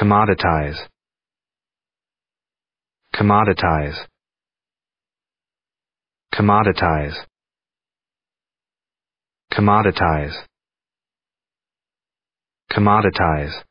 Commoditize. Commoditize. Commoditize. Commoditize. Commoditize.